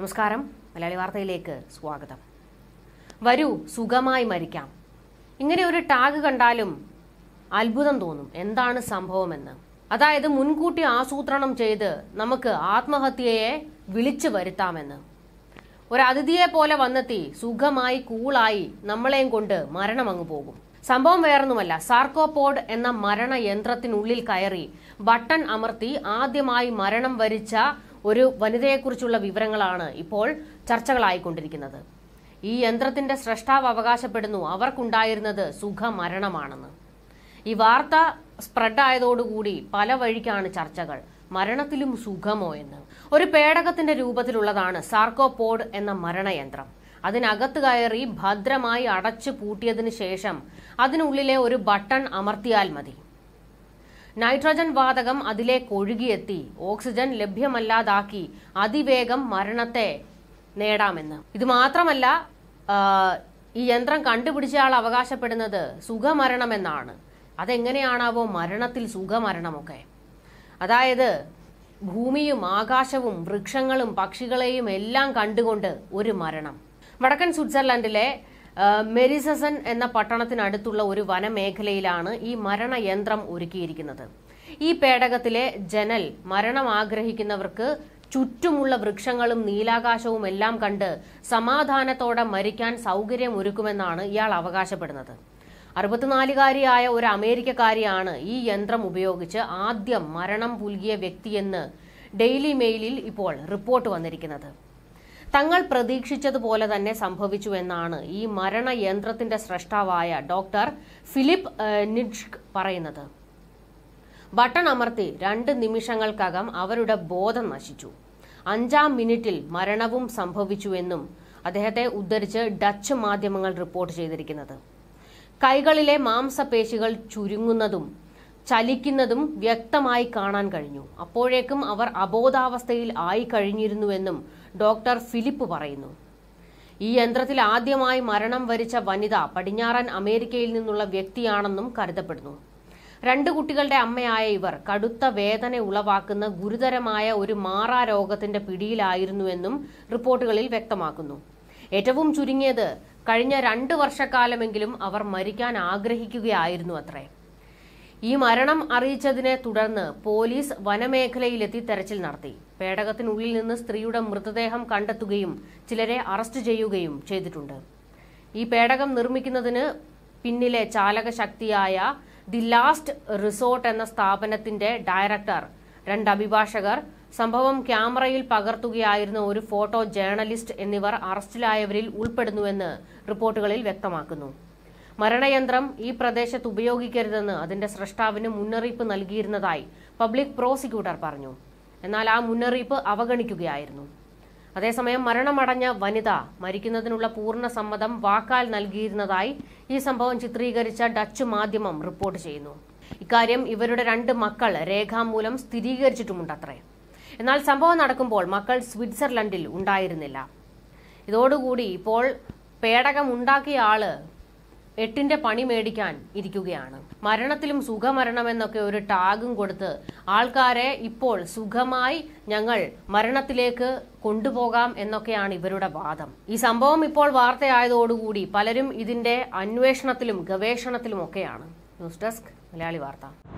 നമസ്കാരം മലയാളി വാർത്തയിലേക്ക് സ്വാഗതം വരൂ സുഖമായി മരിക്കാം ഇങ്ങനെ ഒരു ടാഗ് കണ്ടാലും അത്ഭുതം തോന്നും എന്താണ് സംഭവമെന്ന് അതായത് മുൻകൂട്ടി ആസൂത്രണം ചെയ്ത് നമുക്ക് ആത്മഹത്യയെ വിളിച്ചു വരുത്താമെന്ന് ഒരു അതിഥിയെ പോലെ വന്നെത്തി സുഖമായി കൂളായി നമ്മളെയും കൊണ്ട് മരണം അങ്ങ് പോകും സംഭവം വേറൊന്നുമല്ല സാർക്കോപോഡ് എന്ന മരണ യന്ത്രത്തിനുള്ളിൽ കയറി ബട്ടൺ അമർത്തി ആദ്യമായി മരണം വരിച്ച ഒരു വനിതയെക്കുറിച്ചുള്ള വിവരങ്ങളാണ് ഇപ്പോൾ ചർച്ചകളായിക്കൊണ്ടിരിക്കുന്നത് ഈ യന്ത്രത്തിന്റെ സ്രഷ്ടാവ് അവകാശപ്പെടുന്നു അവർക്കുണ്ടായിരുന്നത് സുഖമരണമാണെന്ന് ഈ വാർത്ത സ്പ്രെഡായതോടുകൂടി പല വഴിക്കാണ് ചർച്ചകൾ മരണത്തിലും സുഖമോ എന്ന് ഒരു പേടകത്തിന്റെ രൂപത്തിലുള്ളതാണ് സാർക്കോപോഡ് എന്ന മരണയന്ത്രം അതിനകത്ത് കയറി ഭദ്രമായി അടച്ചു പൂട്ടിയതിനു ശേഷം അതിനുള്ളിലെ ഒരു ബട്ടൺ അമർത്തിയാൽ മതി നൈട്രജൻ വാതകം അതിലേക്ക് ഒഴുകിയെത്തി ഓക്സിജൻ ലഭ്യമല്ലാതാക്കി അതിവേഗം മരണത്തെ നേടാമെന്ന് ഇത് മാത്രമല്ല ഈ യന്ത്രം കണ്ടുപിടിച്ച ആൾ അവകാശപ്പെടുന്നത് സുഖമരണമെന്നാണ് അതെങ്ങനെയാണാവോ മരണത്തിൽ സുഖമരണമൊക്കെ അതായത് ഭൂമിയും ആകാശവും വൃക്ഷങ്ങളും പക്ഷികളെയും എല്ലാം കണ്ടുകൊണ്ട് ഒരു മരണം വടക്കൻ സ്വിറ്റ്സർലൻഡിലെ മെരിസസൻ എന്ന പട്ടണത്തിനടുത്തുള്ള ഒരു വനമേഖലയിലാണ് ഈ മരണയന്ത്രം ഒരുക്കിയിരിക്കുന്നത് ഈ പേടകത്തിലെ ജനൽ മരണം ആഗ്രഹിക്കുന്നവർക്ക് ചുറ്റുമുള്ള വൃക്ഷങ്ങളും നീലാകാശവും എല്ലാം കണ്ട് സമാധാനത്തോടെ മരിക്കാൻ സൗകര്യം ഒരുക്കുമെന്നാണ് ഇയാൾ അവകാശപ്പെടുന്നത് അറുപത്തിനാലുകാരിയായ ഒരു അമേരിക്കക്കാരിയാണ് ഈ യന്ത്രം ഉപയോഗിച്ച് ആദ്യം മരണം പുൽകിയ വ്യക്തിയെന്ന് ഡെയിലി മെയിലിൽ ഇപ്പോൾ റിപ്പോർട്ട് വന്നിരിക്കുന്നത് തങ്ങൾ പ്രതീക്ഷിച്ചതുപോലെ തന്നെ സംഭവിച്ചു എന്നാണ് ഈ മരണയന്ത്രത്തിന്റെ സ്രഷ്ടാവായ ഡോക്ടർ ഫിലിപ്പ് നിഡ്ഷ്ക് പറയുന്നത് ബട്ടൺ അമർത്തി രണ്ട് നിമിഷങ്ങൾക്കകം അവരുടെ ബോധം നശിച്ചു അഞ്ചാം മിനിറ്റിൽ മരണവും സംഭവിച്ചുവെന്നും അദ്ദേഹത്തെ ഉദ്ധരിച്ച് ഡച്ച് മാധ്യമങ്ങൾ റിപ്പോർട്ട് ചെയ്തിരിക്കുന്നത് കൈകളിലെ മാംസപേശികൾ ചുരുങ്ങുന്നതും ചലിക്കുന്നതും വ്യക്തമായി കാണാൻ കഴിഞ്ഞു അപ്പോഴേക്കും അവർ അബോധാവസ്ഥയിൽ ആയി കഴിഞ്ഞിരുന്നുവെന്നും ഡോക്ടർ ഫിലിപ്പ് പറയുന്നു ഈ യന്ത്രത്തിൽ ആദ്യമായി മരണം വരിച്ച വനിത പടിഞ്ഞാറൻ അമേരിക്കയിൽ നിന്നുള്ള വ്യക്തിയാണെന്നും കരുതപ്പെടുന്നു രണ്ട് കുട്ടികളുടെ അമ്മയായ ഇവർ കടുത്ത വേദന ഉളവാക്കുന്ന ഗുരുതരമായ ഒരു മാറാ രോഗത്തിന്റെ പിടിയിലായിരുന്നുവെന്നും റിപ്പോർട്ടുകളിൽ വ്യക്തമാക്കുന്നു ഏറ്റവും ചുരുങ്ങിയത് കഴിഞ്ഞ രണ്ട് വർഷക്കാലമെങ്കിലും അവർ മരിക്കാൻ ആഗ്രഹിക്കുകയായിരുന്നു അത്രേ ഈ മരണം അറിയിച്ചതിനെ തുടർന്ന് പോലീസ് വനമേഖലയിലെത്തി തെരച്ചിൽ നടത്തി പേടകത്തിനുള്ളിൽ നിന്ന് സ്ത്രീയുടെ മൃതദേഹം കണ്ടെത്തുകയും ചിലരെ അറസ്റ്റ് ചെയ്യുകയും ചെയ്തിട്ടുണ്ട് ഈ പേടകം നിർമ്മിക്കുന്നതിന് പിന്നിലെ ചാലകശക്തിയായ ദി ലാസ്റ്റ് റിസോർട്ട് എന്ന സ്ഥാപനത്തിന്റെ ഡയറക്ടർ രണ്ട് അഭിഭാഷകർ സംഭവം ക്യാമറയിൽ പകർത്തുകയായിരുന്ന ഒരു ഫോട്ടോ ജേർണലിസ്റ്റ് എന്നിവർ അറസ്റ്റിലായവരിൽ ഉൾപ്പെടുന്നുവെന്ന് റിപ്പോർട്ടുകളിൽ വ്യക്തമാക്കുന്നു മരണയന്ത്രം ഈ പ്രദേശത്ത് ഉപയോഗിക്കരുതെന്ന് അതിന്റെ സ്രഷ്ടാവിന് മുന്നറിയിപ്പ് നൽകിയിരുന്നതായി പബ്ലിക് പ്രോസിക്യൂട്ടർ പറഞ്ഞു എന്നാൽ ആ മുന്നറിയിപ്പ് അവഗണിക്കുകയായിരുന്നു അതേസമയം മരണമടഞ്ഞ വനിത മരിക്കുന്നതിനുള്ള പൂർണ്ണ സമ്മതം വാക്കാൽ നൽകിയിരുന്നതായി ഈ സംഭവം ചിത്രീകരിച്ച ഡച്ച് മാധ്യമം റിപ്പോർട്ട് ചെയ്യുന്നു ഇക്കാര്യം ഇവരുടെ രണ്ട് മക്കൾ രേഖാമൂലം സ്ഥിരീകരിച്ചിട്ടുമുണ്ടത്രേ എന്നാൽ സംഭവം നടക്കുമ്പോൾ മക്കൾ സ്വിറ്റ്സർലൻഡിൽ ഉണ്ടായിരുന്നില്ല ഇതോടുകൂടി ഇപ്പോൾ പേടകം ഉണ്ടാക്കിയ ആള് എട്ടിന്റെ പണി മേടിക്കാൻ ഇരിക്കുകയാണ് മരണത്തിലും സുഖമരണം എന്നൊക്കെ ഒരു ടാഗും കൊടുത്ത് ആൾക്കാരെ ഇപ്പോൾ സുഖമായി ഞങ്ങൾ മരണത്തിലേക്ക് കൊണ്ടുപോകാം എന്നൊക്കെയാണ് ഇവരുടെ വാദം ഈ സംഭവം ഇപ്പോൾ വാർത്തയായതോടുകൂടി പലരും ഇതിന്റെ അന്വേഷണത്തിലും ഗവേഷണത്തിലും ഒക്കെയാണ് ന്യൂസ് ഡെസ്ക് മലയാളി വാർത്ത